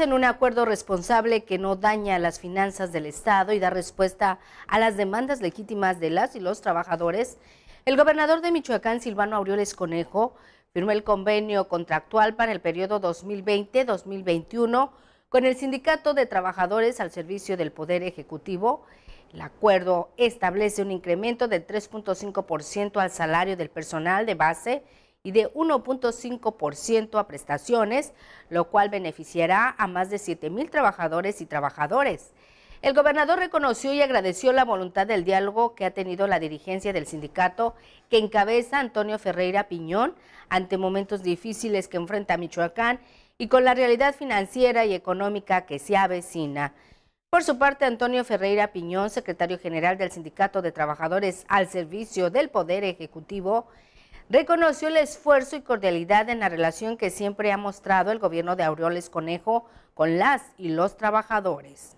en un acuerdo responsable que no daña las finanzas del Estado y da respuesta a las demandas legítimas de las y los trabajadores, el gobernador de Michoacán, Silvano Aureoles Conejo, firmó el convenio contractual para el periodo 2020-2021 con el Sindicato de Trabajadores al Servicio del Poder Ejecutivo. El acuerdo establece un incremento del 3.5% al salario del personal de base y de 1.5% a prestaciones, lo cual beneficiará a más de 7 mil trabajadores y trabajadores. El gobernador reconoció y agradeció la voluntad del diálogo que ha tenido la dirigencia del sindicato que encabeza Antonio Ferreira Piñón ante momentos difíciles que enfrenta Michoacán y con la realidad financiera y económica que se avecina. Por su parte, Antonio Ferreira Piñón, secretario general del Sindicato de Trabajadores al Servicio del Poder Ejecutivo, reconoció el esfuerzo y cordialidad en la relación que siempre ha mostrado el gobierno de Aureoles Conejo con las y los trabajadores.